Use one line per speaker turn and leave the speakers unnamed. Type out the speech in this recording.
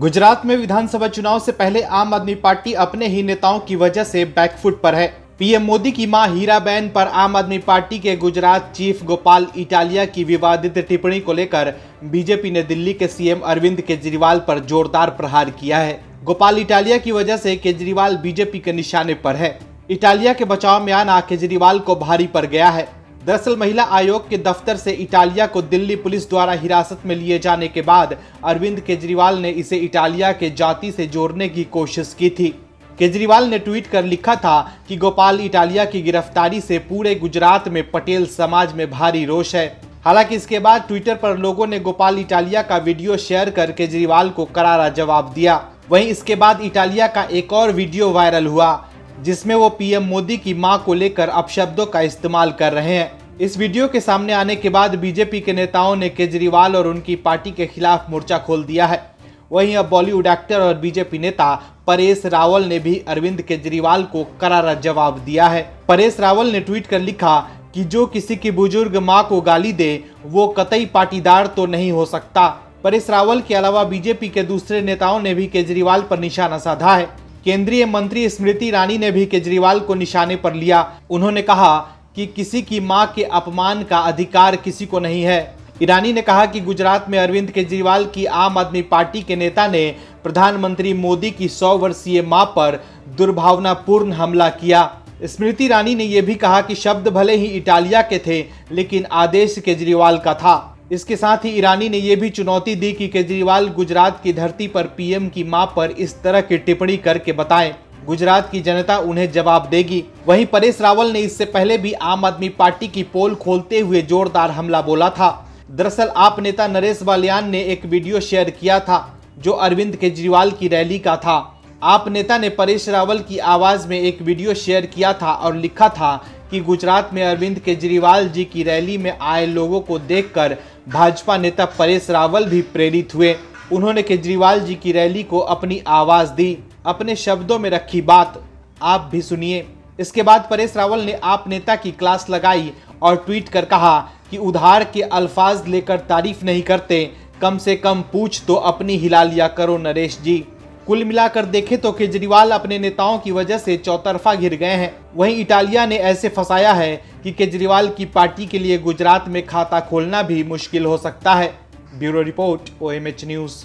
गुजरात में विधानसभा चुनाव से पहले आम आदमी पार्टी अपने ही नेताओं की वजह से बैकफुट पर है पीएम मोदी की मां बैन पर आम आदमी पार्टी के गुजरात चीफ गोपाल इटालिया की विवादित टिप्पणी को लेकर बीजेपी ने दिल्ली के सीएम अरविंद केजरीवाल पर जोरदार प्रहार किया है गोपाल इटालिया की वजह से केजरीवाल बीजेपी के निशाने पर है इटालिया के बचाव में आना केजरीवाल को भारी पड़ गया है दरअसल महिला आयोग के दफ्तर से इटालिया को दिल्ली पुलिस द्वारा हिरासत में लिए जाने के बाद अरविंद केजरीवाल ने इसे इटालिया के जाति से जोड़ने की कोशिश की थी केजरीवाल ने ट्वीट कर लिखा था कि गोपाल इटालिया की गिरफ्तारी से पूरे गुजरात में पटेल समाज में भारी रोष है हालांकि इसके बाद ट्विटर पर लोगों ने गोपाल इटालिया का वीडियो शेयर कर केजरीवाल को करारा जवाब दिया वहीं इसके बाद इटालिया का एक और वीडियो वायरल हुआ जिसमें वो पीएम मोदी की मां को लेकर अपशब्दों का इस्तेमाल कर रहे हैं इस वीडियो के सामने आने के बाद बीजेपी के नेताओं ने केजरीवाल और उनकी पार्टी के खिलाफ मोर्चा खोल दिया है वहीं अब बॉलीवुड एक्टर और बीजेपी नेता परेश रावल ने भी अरविंद केजरीवाल को करारा जवाब दिया है परेश रावल ने ट्वीट कर लिखा कि जो किसी की बुजुर्ग माँ को गाली दे वो कतई पाटीदार तो नहीं हो सकता परेश रावल के अलावा बीजेपी के दूसरे नेताओं ने भी केजरीवाल पर निशाना साधा है केंद्रीय मंत्री स्मृति ईरानी ने भी केजरीवाल को निशाने पर लिया उन्होंने कहा कि किसी की मां के अपमान का अधिकार किसी को नहीं है ईरानी ने कहा कि गुजरात में अरविंद केजरीवाल की आम आदमी पार्टी के नेता ने प्रधानमंत्री मोदी की सौ वर्षीय माँ पर दुर्भावनापूर्ण हमला किया स्मृति ईरानी ने यह भी कहा कि शब्द भले ही इटालिया के थे लेकिन आदेश केजरीवाल का था इसके साथ ही ईरानी ने यह भी चुनौती दी कि केजरीवाल गुजरात की धरती पर पीएम की मां पर इस तरह की टिप्पणी करके बताएं गुजरात की जनता उन्हें जवाब देगी वहीं परेश रावल ने इससे पहले भी आम आदमी पार्टी की पोल खोलते हुए जोरदार हमला बोला था दरअसल आप नेता नरेश बालियान ने एक वीडियो शेयर किया था जो अरविंद केजरीवाल की रैली का था आप नेता ने परेश रावल की आवाज़ में एक वीडियो शेयर किया था और लिखा था कि गुजरात में अरविंद केजरीवाल जी की रैली में आए लोगों को देखकर भाजपा नेता परेश रावल भी प्रेरित हुए उन्होंने केजरीवाल जी की रैली को अपनी आवाज़ दी अपने शब्दों में रखी बात आप भी सुनिए इसके बाद परेश रावल ने आप नेता की क्लास लगाई और ट्वीट कर कहा कि उधार के अल्फाज लेकर तारीफ नहीं करते कम से कम पूछ तो अपनी हिला लिया करो नरेश जी कुल मिलाकर देखें तो केजरीवाल अपने नेताओं की वजह से चौतरफा घिर गए हैं वहीं इटालिया ने ऐसे फंसाया है कि केजरीवाल की पार्टी के लिए गुजरात में खाता खोलना भी मुश्किल हो सकता है ब्यूरो रिपोर्ट ओ न्यूज़